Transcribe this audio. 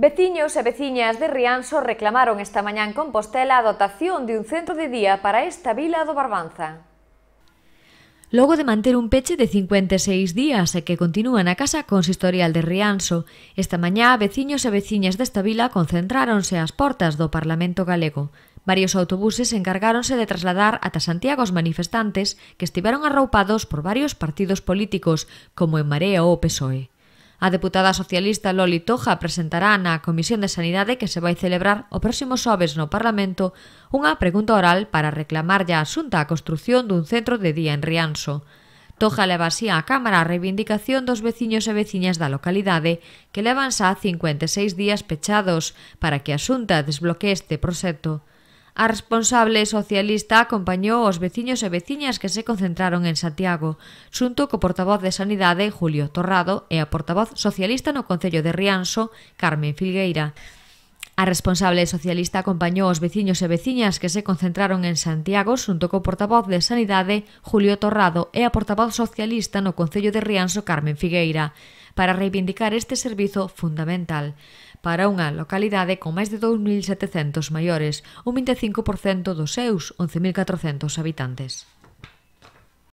Veciños e veciñas de Rianxo reclamaron esta mañá en Compostela a dotación de un centro de día para esta vila do Barbanza. Logo de manter un peche de 56 días e que continúa na Casa Consistorial de Rianxo, esta mañá veciños e veciñas desta vila concentráronse ás portas do Parlamento Galego. Varios autobuses encargáronse de trasladar ata Santiago os manifestantes que estiveron arroupados por varios partidos políticos, como en Marea ou PSOE. A deputada socialista Loli Toja presentará na Comisión de Sanidade que se vai celebrar o próximo xoves no Parlamento unha pregunta oral para reclamar a xunta a construción dun centro de día en Rianxo. Toja leva así á Cámara a reivindicación dos veciños e veciñas da localidade que levan xa 56 días pechados para que a Xunta desbloquee este proxecto. A responsable socialista acompañou os veciños e veciñas que se concentraron en Santiago, xunto co portavoz de Sanidade, Julio Torrado, e a portavoz socialista no Concello de Rianxo, Carmen Filgueira. A responsable socialista acompañou aos veciños e veciñas que se concentraron en Santiago xunto co portavoz de Sanidade, Julio Torrado, e a portavoz socialista no Concello de Rianxo, Carmen Figueira, para reivindicar este servizo fundamental para unha localidade con máis de 2.700 maiores, un 25% dos seus 11.400 habitantes.